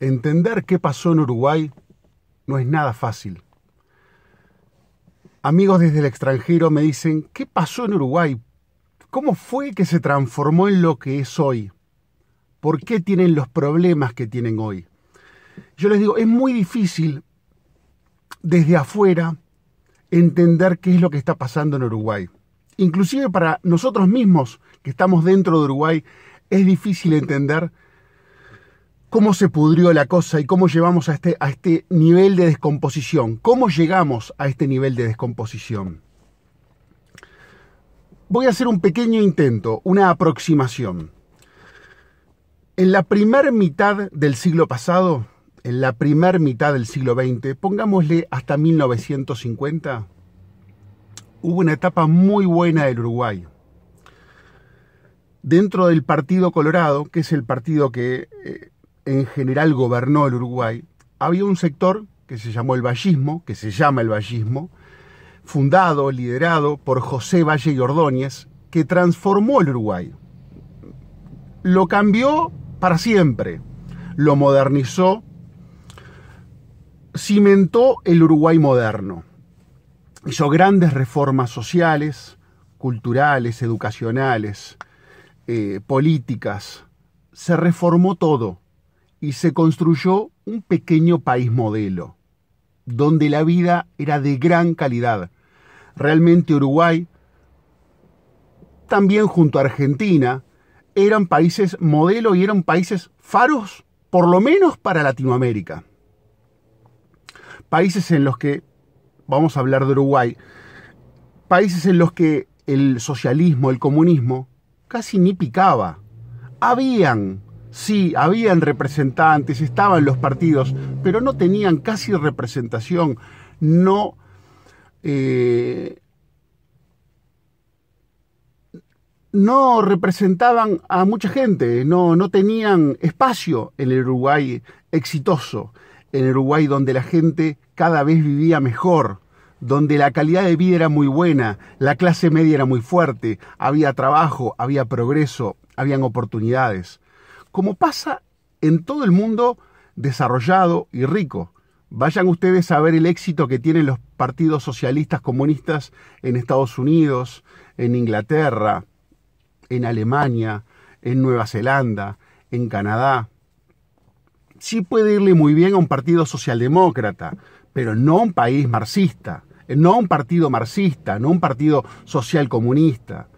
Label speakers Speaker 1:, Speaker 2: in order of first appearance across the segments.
Speaker 1: Entender qué pasó en Uruguay no es nada fácil. Amigos desde el extranjero me dicen, ¿qué pasó en Uruguay? ¿Cómo fue que se transformó en lo que es hoy? ¿Por qué tienen los problemas que tienen hoy? Yo les digo, es muy difícil desde afuera entender qué es lo que está pasando en Uruguay. Inclusive para nosotros mismos que estamos dentro de Uruguay, es difícil entender cómo se pudrió la cosa y cómo llevamos a este, a este nivel de descomposición. ¿Cómo llegamos a este nivel de descomposición? Voy a hacer un pequeño intento, una aproximación. En la primera mitad del siglo pasado, en la primera mitad del siglo XX, pongámosle hasta 1950, hubo una etapa muy buena del Uruguay. Dentro del Partido Colorado, que es el partido que eh, en general gobernó el Uruguay, había un sector que se llamó el vallismo, que se llama el vallismo, fundado, liderado por José Valle y Ordóñez, que transformó el Uruguay. Lo cambió para siempre, lo modernizó, cimentó el Uruguay moderno. Hizo grandes reformas sociales, culturales, educacionales, eh, políticas. Se reformó todo y se construyó un pequeño país modelo, donde la vida era de gran calidad. Realmente Uruguay, también junto a Argentina, eran países modelo y eran países faros, por lo menos para Latinoamérica. Países en los que, vamos a hablar de Uruguay, países en los que el socialismo, el comunismo, casi ni picaba. Habían Sí, habían representantes, estaban los partidos, pero no tenían casi representación, no... Eh, no representaban a mucha gente, no, no tenían espacio en el Uruguay exitoso, en el Uruguay donde la gente cada vez vivía mejor, donde la calidad de vida era muy buena, la clase media era muy fuerte, había trabajo, había progreso, habían oportunidades como pasa en todo el mundo desarrollado y rico. Vayan ustedes a ver el éxito que tienen los partidos socialistas comunistas en Estados Unidos, en Inglaterra, en Alemania, en Nueva Zelanda, en Canadá. Sí puede irle muy bien a un partido socialdemócrata, pero no a un país marxista, no a un partido marxista, no a un partido social comunista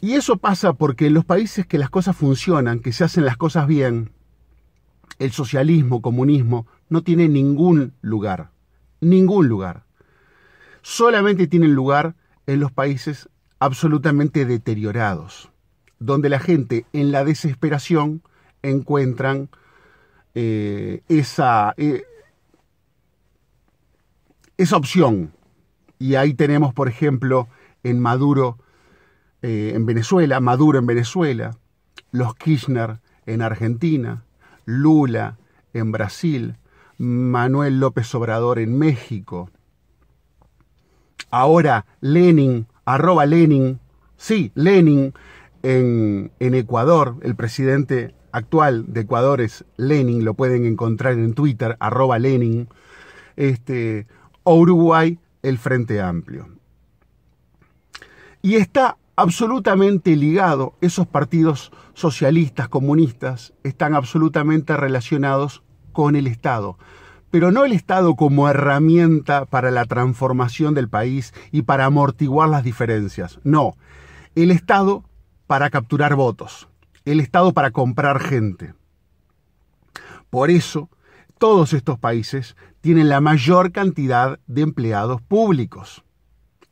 Speaker 1: y eso pasa porque en los países que las cosas funcionan, que se hacen las cosas bien, el socialismo, comunismo, no tiene ningún lugar. Ningún lugar. Solamente tienen lugar en los países absolutamente deteriorados, donde la gente en la desesperación encuentran eh, esa, eh, esa opción. Y ahí tenemos, por ejemplo, en Maduro eh, en Venezuela, Maduro en Venezuela, los Kirchner en Argentina, Lula en Brasil, Manuel López Obrador en México. Ahora Lenin, arroba Lenin, sí, Lenin en, Ecuador, el presidente actual de Ecuador es Lenin, lo pueden encontrar en Twitter, arroba Lenin, este, Uruguay, el Frente Amplio. Y está absolutamente ligado, esos partidos socialistas, comunistas, están absolutamente relacionados con el Estado. Pero no el Estado como herramienta para la transformación del país y para amortiguar las diferencias. No, el Estado para capturar votos, el Estado para comprar gente. Por eso, todos estos países tienen la mayor cantidad de empleados públicos.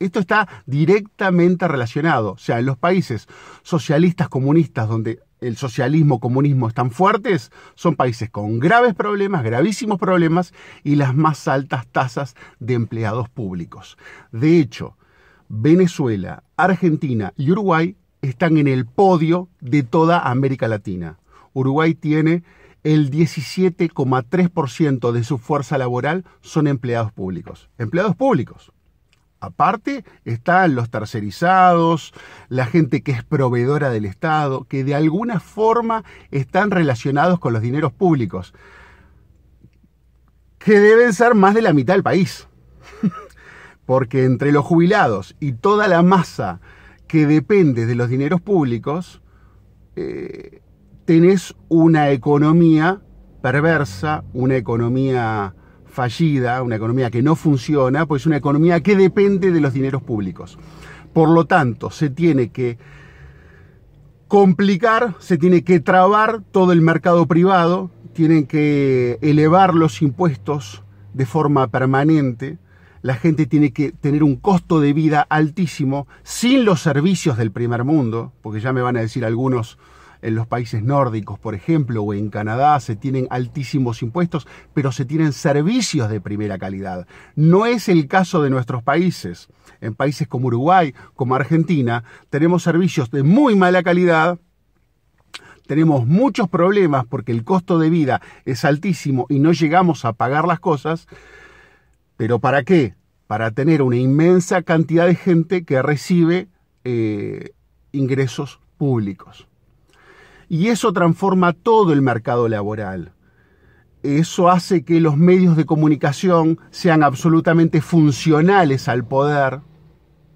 Speaker 1: Esto está directamente relacionado. O sea, en los países socialistas, comunistas, donde el socialismo, comunismo están fuertes, son países con graves problemas, gravísimos problemas y las más altas tasas de empleados públicos. De hecho, Venezuela, Argentina y Uruguay están en el podio de toda América Latina. Uruguay tiene el 17,3% de su fuerza laboral son empleados públicos. Empleados públicos. Aparte están los tercerizados, la gente que es proveedora del Estado, que de alguna forma están relacionados con los dineros públicos, que deben ser más de la mitad del país. Porque entre los jubilados y toda la masa que depende de los dineros públicos, eh, tenés una economía perversa, una economía fallida, una economía que no funciona, pues una economía que depende de los dineros públicos. Por lo tanto, se tiene que complicar, se tiene que trabar todo el mercado privado, tienen que elevar los impuestos de forma permanente, la gente tiene que tener un costo de vida altísimo sin los servicios del primer mundo, porque ya me van a decir algunos en los países nórdicos, por ejemplo, o en Canadá, se tienen altísimos impuestos, pero se tienen servicios de primera calidad. No es el caso de nuestros países. En países como Uruguay, como Argentina, tenemos servicios de muy mala calidad, tenemos muchos problemas porque el costo de vida es altísimo y no llegamos a pagar las cosas, pero ¿para qué? Para tener una inmensa cantidad de gente que recibe eh, ingresos públicos y eso transforma todo el mercado laboral. Eso hace que los medios de comunicación sean absolutamente funcionales al poder,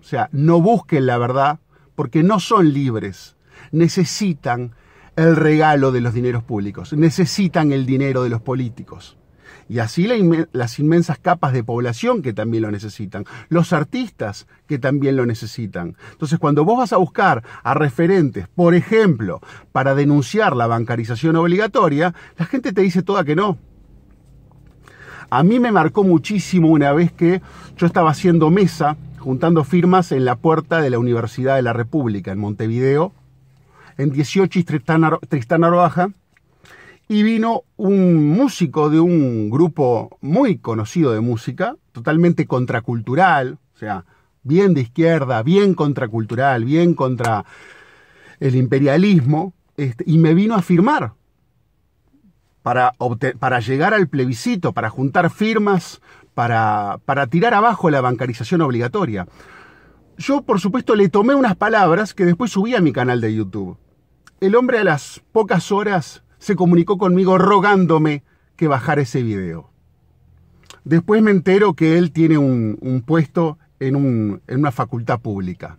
Speaker 1: o sea, no busquen la verdad porque no son libres, necesitan el regalo de los dineros públicos, necesitan el dinero de los políticos y así las inmensas capas de población que también lo necesitan, los artistas que también lo necesitan. Entonces, cuando vos vas a buscar a referentes, por ejemplo, para denunciar la bancarización obligatoria, la gente te dice toda que no. A mí me marcó muchísimo una vez que yo estaba haciendo mesa, juntando firmas en la puerta de la Universidad de la República, en Montevideo, en 18 y Tristán Arbaja, y vino un músico de un grupo muy conocido de música, totalmente contracultural, o sea, bien de izquierda, bien contracultural, bien contra el imperialismo, este, y me vino a firmar para, para, llegar al plebiscito, para juntar firmas, para, para tirar abajo la bancarización obligatoria. Yo, por supuesto, le tomé unas palabras que después subí a mi canal de YouTube. El hombre a las pocas horas se comunicó conmigo rogándome que bajara ese video. Después me entero que él tiene un, puesto en, en una facultad pública.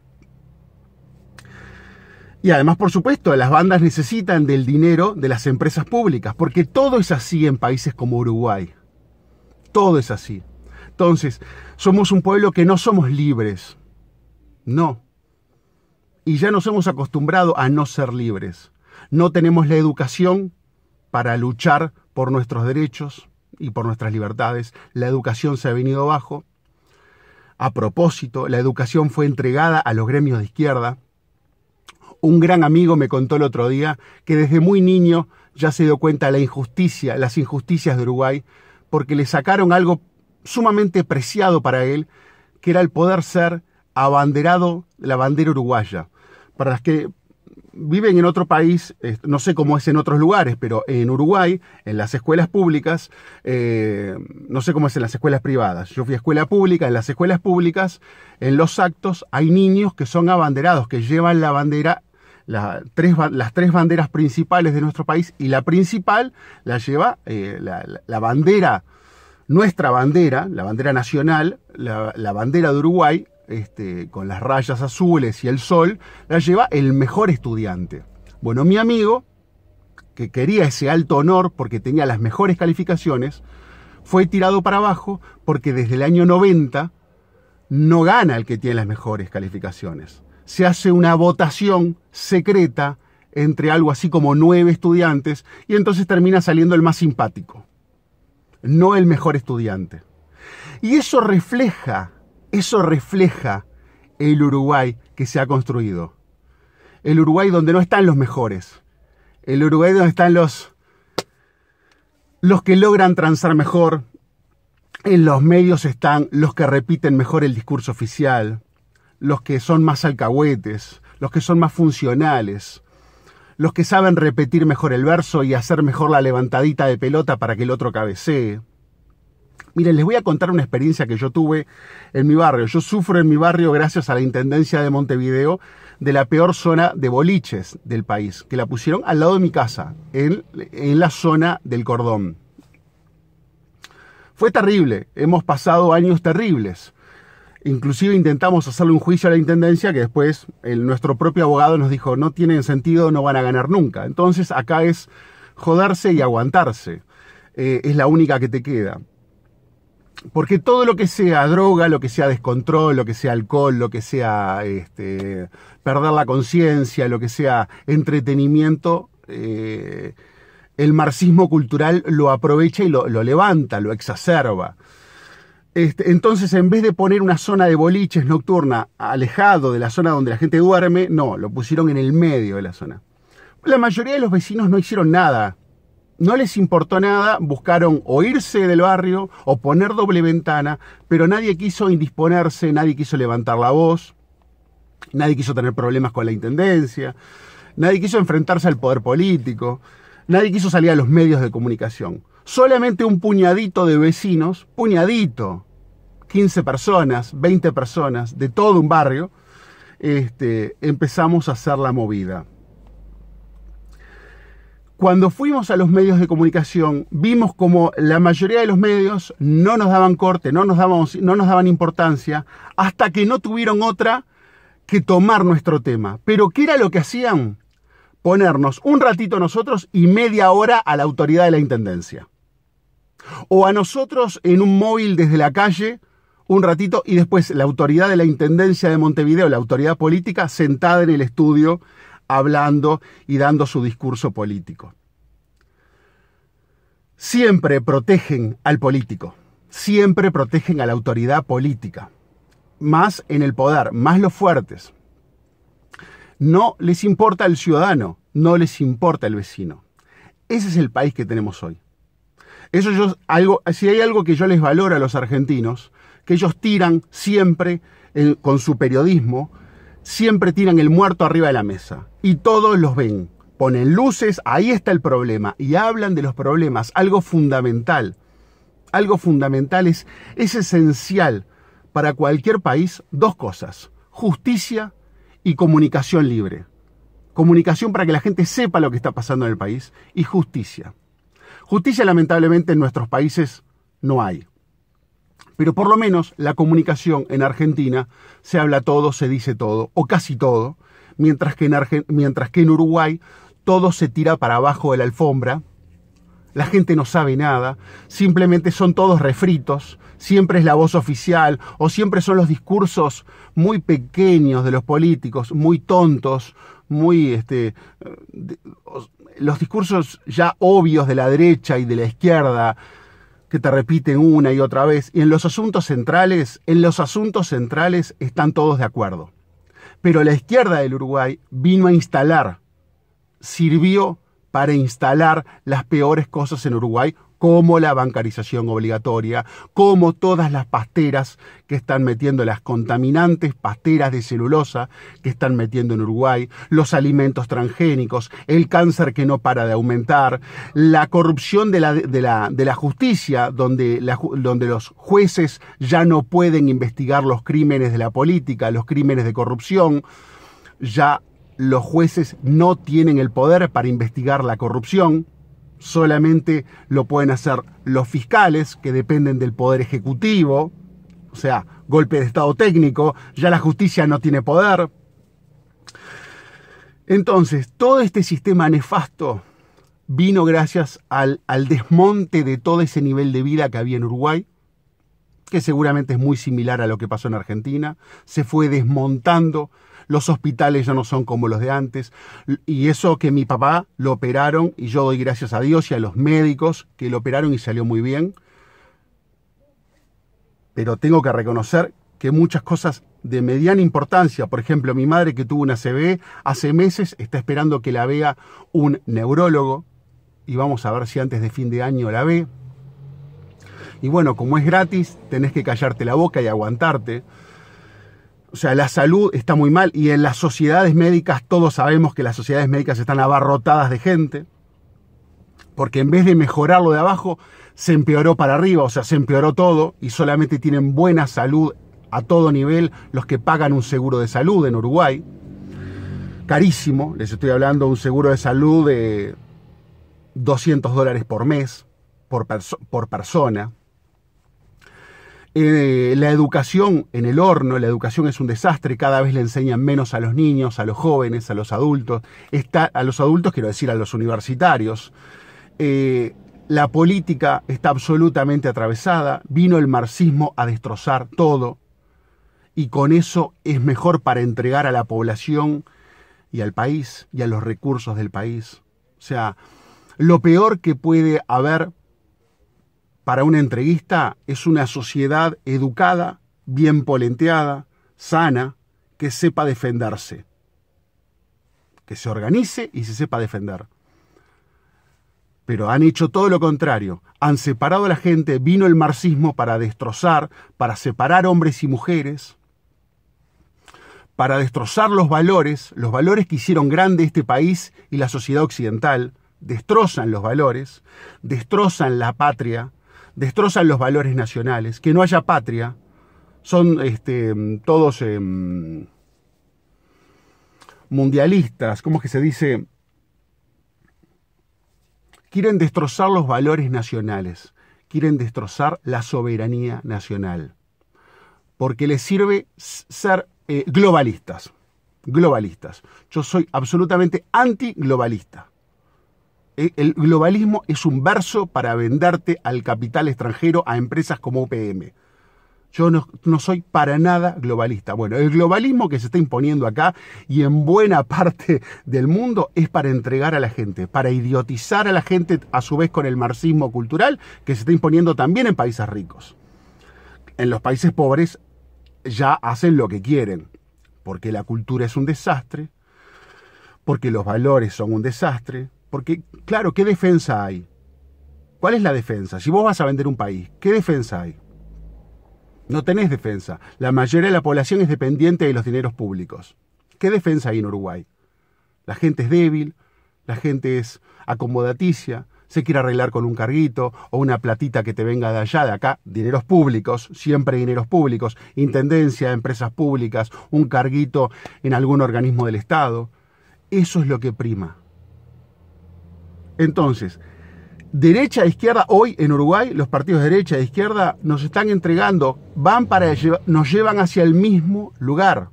Speaker 1: Y además, por supuesto, las bandas necesitan del dinero de las empresas públicas, porque todo es así en países como Uruguay. Todo es así. Entonces, somos un pueblo que no somos libres. No. Y ya nos hemos acostumbrado a no ser libres no tenemos la educación para luchar por nuestros derechos y por nuestras libertades. La educación se ha venido abajo. A propósito, la educación fue entregada a los gremios de izquierda. Un gran amigo me contó el otro día que desde muy niño ya se dio cuenta de la injusticia, las injusticias de Uruguay, porque le sacaron algo sumamente preciado para él, que era el poder ser abanderado de la bandera uruguaya. Para, que, viven en otro país, eh, no sé cómo es en otros lugares, pero en Uruguay, en las escuelas públicas, eh, no sé cómo es en las escuelas privadas. Yo fui a escuela pública, en las escuelas públicas, en los actos, hay niños que son abanderados, que llevan la bandera, las tres banderas principales de nuestro país, y la principal la lleva eh, la, bandera, nuestra bandera, la bandera nacional, la bandera de Uruguay, este, con las rayas azules y el sol, la lleva el mejor estudiante. Bueno, mi amigo, que quería ese alto honor porque tenía las mejores calificaciones, fue tirado para abajo porque desde el año 90 no gana el que tiene las mejores calificaciones. Se hace una votación secreta entre algo así como nueve estudiantes y entonces termina saliendo el más simpático, no el mejor estudiante. Y eso refleja eso refleja el Uruguay que se ha construido. El Uruguay donde no están los mejores. El Uruguay donde están los, los que logran transar mejor. En los medios están los que repiten mejor el discurso oficial, los que son más alcahuetes, los que son más funcionales, los que saben repetir mejor el verso y hacer mejor la levantadita de pelota para que el otro cabecee Miren, les voy a contar una experiencia que yo tuve en mi barrio. Yo sufro en mi barrio, gracias a la Intendencia de Montevideo, de la peor zona de boliches del país, que la pusieron al lado de mi casa, en, la zona del cordón. Fue terrible, hemos pasado años terribles. Inclusive intentamos hacerle un juicio a la Intendencia que después nuestro propio abogado nos dijo no tienen sentido, no van a ganar nunca. Entonces acá es joderse y aguantarse. Eh, es la única que te queda. Porque todo lo que sea droga, lo que sea descontrol, lo que sea alcohol, lo que sea este, perder la conciencia, lo que sea entretenimiento, eh, el marxismo cultural lo aprovecha y lo, levanta, lo exacerba. Este, entonces, en vez de poner una zona de boliches nocturna alejado de la zona donde la gente duerme, no, lo pusieron en el medio de la zona. La mayoría de los vecinos no hicieron nada no les importó nada, buscaron o del barrio o poner doble ventana, pero nadie quiso indisponerse, nadie quiso levantar la voz, nadie quiso tener problemas con la intendencia, nadie quiso enfrentarse al poder político, nadie quiso salir a los medios de comunicación. Solamente un puñadito de vecinos, puñadito, 15 personas, 20 personas de todo un barrio, este, empezamos a hacer la movida. Cuando fuimos a los medios de comunicación, vimos como la mayoría de los medios no nos daban corte, no nos, daban importancia, hasta que no tuvieron otra que tomar nuestro tema. Pero ¿qué era lo que hacían? Ponernos un ratito nosotros y media hora a la autoridad de la Intendencia. O a nosotros en un móvil desde la calle un ratito y después la autoridad de la Intendencia de Montevideo, la autoridad política, sentada en el estudio hablando y dando su discurso político. Siempre protegen al político, siempre protegen a la autoridad política, más en el poder, más los fuertes. No les importa el ciudadano, no les importa el vecino. Ese es el país que tenemos hoy. Eso algo, si hay algo que yo les valoro a los argentinos, que ellos tiran siempre eh, con su periodismo siempre tiran el muerto arriba de la mesa y todos los ven. Ponen luces, ahí está el problema, y hablan de los problemas, algo fundamental. Algo fundamental es, esencial para cualquier país dos cosas, justicia y comunicación libre. Comunicación para que la gente sepa lo que está pasando en el país y justicia. Justicia lamentablemente en nuestros países no hay pero por lo menos la comunicación en Argentina se habla todo, se dice todo, o casi todo, mientras que en, Uruguay todo se tira para abajo de la alfombra, la gente no sabe nada, simplemente son todos refritos, siempre es la voz oficial o siempre son los discursos muy pequeños de los políticos, muy tontos, muy este eh, los discursos ya obvios de la derecha y de la izquierda, que te repiten una y otra vez. Y en los asuntos centrales, en los asuntos centrales están todos de acuerdo. Pero la izquierda del Uruguay vino a instalar, sirvió para instalar las peores cosas en Uruguay como la bancarización obligatoria, como todas las pasteras que están metiendo, las contaminantes pasteras de celulosa que están metiendo en Uruguay, los alimentos transgénicos, el cáncer que no para de aumentar, la corrupción de la, justicia, donde los jueces ya no pueden investigar los crímenes de la política, los crímenes de corrupción, ya los jueces no tienen el poder para investigar la corrupción solamente lo pueden hacer los fiscales, que dependen del Poder Ejecutivo, o sea, golpe de Estado técnico, ya la justicia no tiene poder. Entonces, todo este sistema nefasto vino gracias al, al desmonte de todo ese nivel de vida que había en Uruguay, que seguramente es muy similar a lo que pasó en Argentina, se fue desmontando los hospitales ya no son como los de antes, y eso que mi papá lo operaron, y yo doy gracias a Dios y a los médicos que lo operaron y salió muy bien, pero tengo que reconocer que muchas cosas de mediana importancia, por ejemplo, mi madre que tuvo una CB hace meses está esperando que la vea un neurólogo, y vamos a ver si antes de fin de año la ve. Y bueno, como es gratis, tenés que callarte la boca y aguantarte. O sea, la salud está muy mal y en las sociedades médicas todos sabemos que las sociedades médicas están abarrotadas de gente, porque en vez de mejorar lo de abajo, se empeoró para arriba, o sea, se empeoró todo y solamente tienen buena salud a todo nivel los que pagan un seguro de salud en Uruguay. Carísimo, les estoy hablando de un seguro de salud de 200 dólares por mes, por, por persona, eh, la educación en el horno, la educación es un desastre, cada vez le enseñan menos a los niños, a los jóvenes, a los adultos, está, a los adultos quiero decir a los universitarios. Eh, la política está absolutamente atravesada, vino el marxismo a destrozar todo y con eso es mejor para entregar a la población y al país y a los recursos del país. O sea, lo peor que puede haber para una entrevista es una sociedad educada, bien polenteada, sana, que sepa defenderse, que se organice y se sepa defender. Pero han hecho todo lo contrario, han separado a la gente, vino el marxismo para destrozar, para separar hombres y mujeres, para destrozar los valores, los valores que hicieron grande este país y la sociedad occidental, destrozan los valores, destrozan la patria, destrozan los valores nacionales, que no haya patria, son este, todos em, mundialistas, ¿cómo que se dice? Quieren destrozar los valores nacionales, quieren destrozar la soberanía nacional, porque les sirve ser eh, globalistas, globalistas. Yo soy absolutamente antiglobalista. Eh, el globalismo es un verso para venderte al capital extranjero a empresas como UPM. Yo no, no, soy para nada globalista. Bueno, el globalismo que se está imponiendo acá y en buena parte del mundo es para entregar a la gente, para idiotizar a la gente a su vez con el marxismo cultural que se está imponiendo también en países ricos. En los países pobres ya hacen lo que quieren, porque la cultura es un desastre, porque los valores son un desastre, porque, claro, ¿qué defensa hay? ¿Cuál es la defensa? Si vos vas a vender un país, ¿qué defensa hay? No tenés defensa. La mayoría de la población es dependiente de los dineros públicos. ¿Qué defensa hay en Uruguay? La gente es débil, la gente es acomodaticia, se quiere arreglar con un carguito o una platita que te venga de allá, de acá, dineros públicos, siempre dineros públicos, intendencia, empresas públicas, un carguito en algún organismo del Estado. Eso es lo que prima. Entonces, derecha e izquierda, hoy en Uruguay, los partidos de derecha e izquierda nos están entregando, van para, nos llevan hacia el mismo lugar.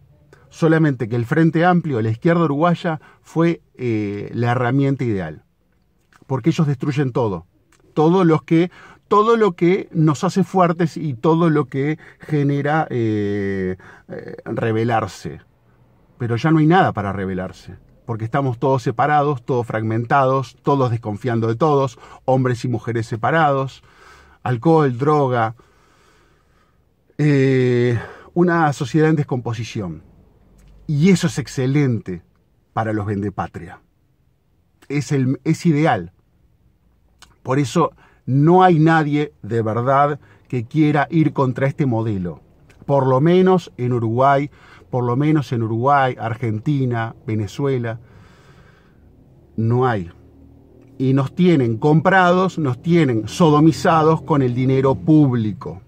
Speaker 1: Solamente que el Frente Amplio, la izquierda uruguaya, fue eh, la herramienta ideal. Porque ellos destruyen todo. Todo lo que, todo lo que nos hace fuertes y todo lo que genera eh, eh, rebelarse. Pero ya no hay nada para rebelarse porque estamos todos separados, todos fragmentados, todos desconfiando de todos, hombres y mujeres separados, alcohol, droga, eh, una sociedad en descomposición. Y eso es excelente para los vendepatria. Es, el, es ideal. Por eso no hay nadie de verdad que quiera ir contra este modelo. Por lo menos en Uruguay por lo menos en Uruguay, Argentina, Venezuela, no hay. Y nos tienen comprados, nos tienen sodomizados con el dinero público.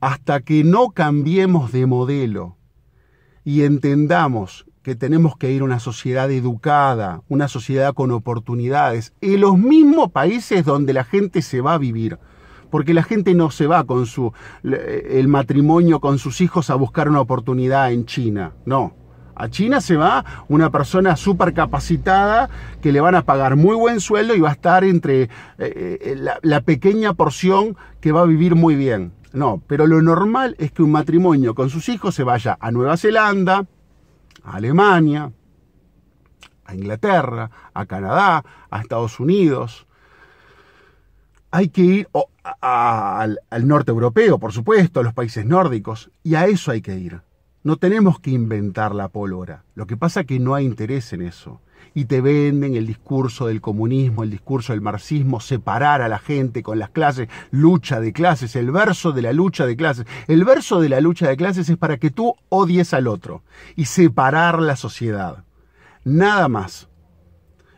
Speaker 1: Hasta que no cambiemos de modelo y entendamos que tenemos que ir a una sociedad educada, una sociedad con oportunidades, en los mismos países donde la gente se va a vivir porque la gente no se va con su, el matrimonio con sus hijos a buscar una oportunidad en China, no. A China se va una persona súper capacitada que le van a pagar muy buen sueldo y va a estar entre eh, eh, la, pequeña porción que va a vivir muy bien. No, pero lo normal es que un matrimonio con sus hijos se vaya a Nueva Zelanda, a Alemania, a Inglaterra, a Canadá, a Estados Unidos. Hay que ir, al, norte europeo, por supuesto, a los países nórdicos, y a eso hay que ir. No tenemos que inventar la pólvora. Lo que pasa es que no hay interés en eso. Y te venden el discurso del comunismo, el discurso del marxismo, separar a la gente con las clases, lucha de clases, el verso de la lucha de clases. El verso de la lucha de clases es para que tú odies al otro y separar la sociedad. Nada más.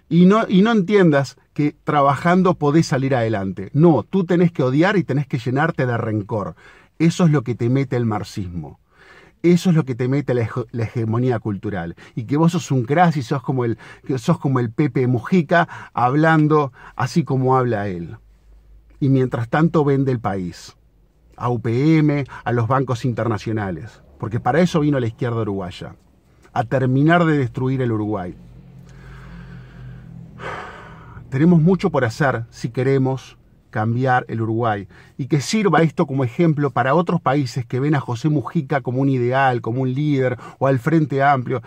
Speaker 1: Y no, y no entiendas que trabajando podés salir adelante. No, tú tenés que odiar y tenés que llenarte de rencor. Eso es lo que te mete el marxismo. Eso es lo que te mete la, hegemonía cultural. Y que vos sos un crash y sos como, el, sos como el Pepe Mujica hablando así como habla él. Y mientras tanto vende el país. A UPM, a los bancos internacionales. Porque para eso vino la izquierda uruguaya. A terminar de destruir el Uruguay. Tenemos mucho por hacer si queremos cambiar el Uruguay y que sirva esto como ejemplo para otros países que ven a José Mujica como un ideal, como un líder o al Frente Amplio.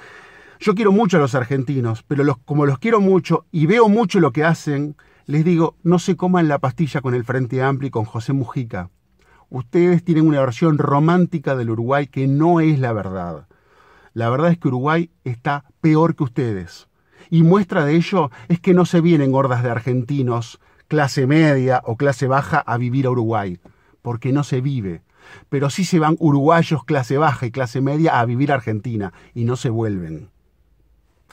Speaker 1: Yo quiero mucho a los argentinos, pero como los quiero mucho y veo mucho lo que hacen, les digo, no se coman la pastilla con el Frente Amplio y con José Mujica. Ustedes tienen una versión romántica del Uruguay que no es la verdad. La verdad es que Uruguay está peor que ustedes. Y muestra de ello es que no se vienen hordas de argentinos, clase media o clase baja, a vivir a Uruguay, porque no se vive. Pero sí se van uruguayos clase baja y clase media a vivir a Argentina y no se vuelven.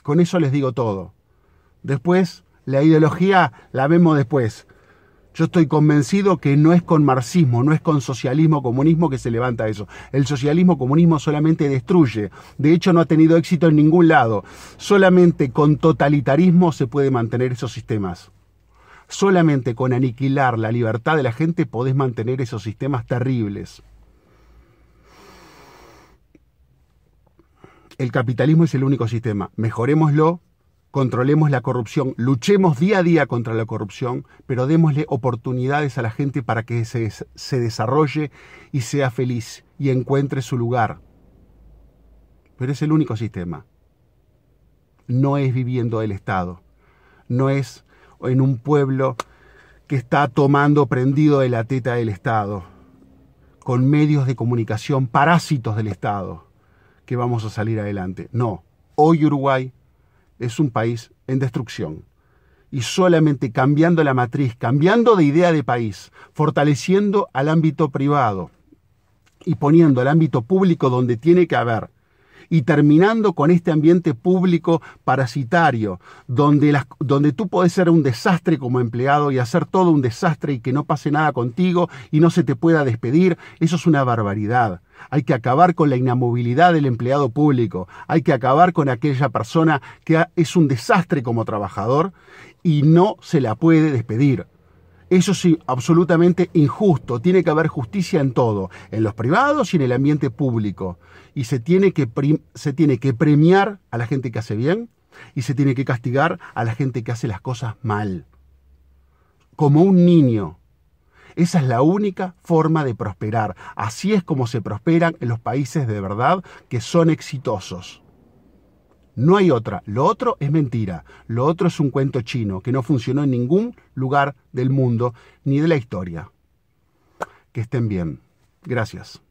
Speaker 1: Con eso les digo todo. Después, la ideología la vemos después. Yo estoy convencido que no es con marxismo, no es con socialismo, comunismo que se levanta eso. El socialismo, comunismo solamente destruye. De hecho, no ha tenido éxito en ningún lado. Solamente con totalitarismo se puede mantener esos sistemas. Solamente con aniquilar la libertad de la gente podés mantener esos sistemas terribles. El capitalismo es el único sistema. Mejorémoslo, controlemos la corrupción, luchemos día a día contra la corrupción, pero démosle oportunidades a la gente para que se, desarrolle y sea feliz y encuentre su lugar. Pero es el único sistema. No es viviendo del Estado, no es en un pueblo que está tomando prendido de la teta del Estado, con medios de comunicación parásitos del Estado, que vamos a salir adelante. No, hoy Uruguay es un país en destrucción. Y solamente cambiando la matriz, cambiando de idea de país, fortaleciendo al ámbito privado y poniendo al ámbito público donde tiene que haber y terminando con este ambiente público parasitario, donde, donde tú puedes ser un desastre como empleado y hacer todo un desastre y que no pase nada contigo y no se te pueda despedir, eso es una barbaridad. Hay que acabar con la inamovilidad del empleado público. Hay que acabar con aquella persona que es un desastre como trabajador y no se la puede despedir. Eso sí, absolutamente injusto. Tiene que haber justicia en todo, en los privados y en el ambiente público. Y se tiene que, se tiene que premiar a la gente que hace bien y se tiene que castigar a la gente que hace las cosas mal. Como un niño. Esa es la única forma de prosperar. Así es como se prosperan en los países de verdad que son exitosos. No hay otra. Lo otro es mentira. Lo otro es un cuento chino que no funcionó en ningún lugar del mundo ni de la historia. Que estén bien. Gracias.